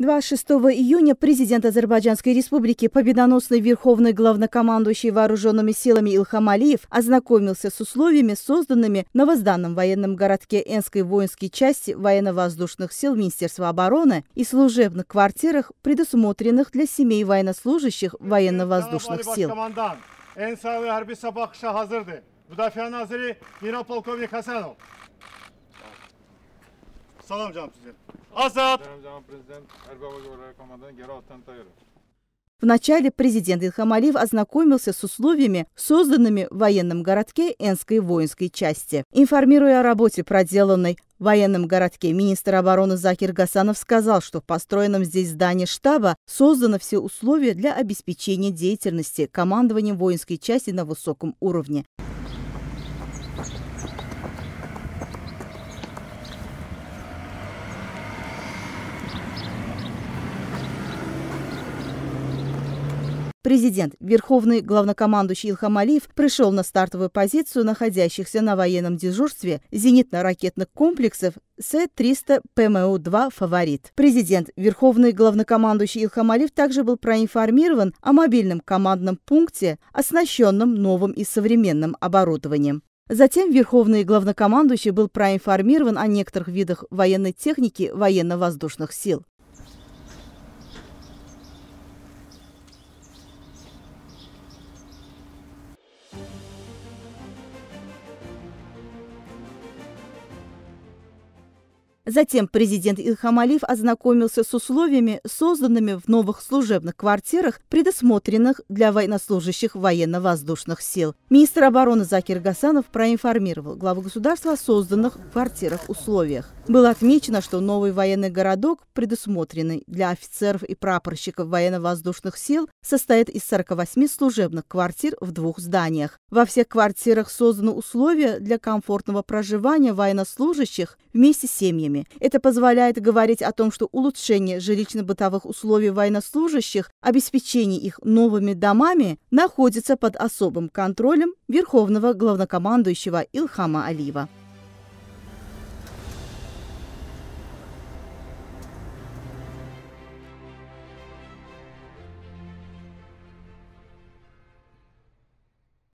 26 июня президент Азербайджанской республики, победоносный верховный главнокомандующий вооруженными силами Илхам Алиев, ознакомился с условиями, созданными на возданном военном городке Энской воинской части военно-воздушных сил Министерства обороны и служебных квартирах, предусмотренных для семей военнослужащих военно-воздушных сил. Salam canım size. Azad! Вначале президент Ильхам Алиев ознакомился с условиями, созданными в военном городке Энской воинской части. Информируя о работе, проделанной в военном городке, министр обороны Закир Гасанов сказал, что в построенном здесь здании штаба созданы все условия для обеспечения деятельности командования воинской части на высоком уровне. Президент, верховный главнокомандующий Илхам Алиев, пришел на стартовую позицию находящихся на военном дежурстве зенитно-ракетных комплексов С-300 ПМУ-2 «Фаворит». Президент, верховный главнокомандующий Илхам Алиев также был проинформирован о мобильном командном пункте, оснащенном новым и современным оборудованием. Затем Верховный главнокомандующий был проинформирован о некоторых видах военной техники военно-воздушных сил. Затем президент Илхам Алиев ознакомился с условиями, созданными в новых служебных квартирах, предусмотренных для военнослужащих военно-воздушных сил. Министр обороны Закир Гасанов проинформировал главу государства о созданных квартирах условиях. Было отмечено, что новый военный городок, предусмотренный для офицеров и прапорщиков военно-воздушных сил, состоит из 48 служебных квартир в двух зданиях. Во всех квартирах созданы условия для комфортного проживания военнослужащих вместе с семьями регионами. Это позволяет говорить о том, что улучшение жилищно-бытовых условий военнослужащих, обеспечение их новыми домами находится под особым контролем Верховного главнокомандующего Илхама Алиева.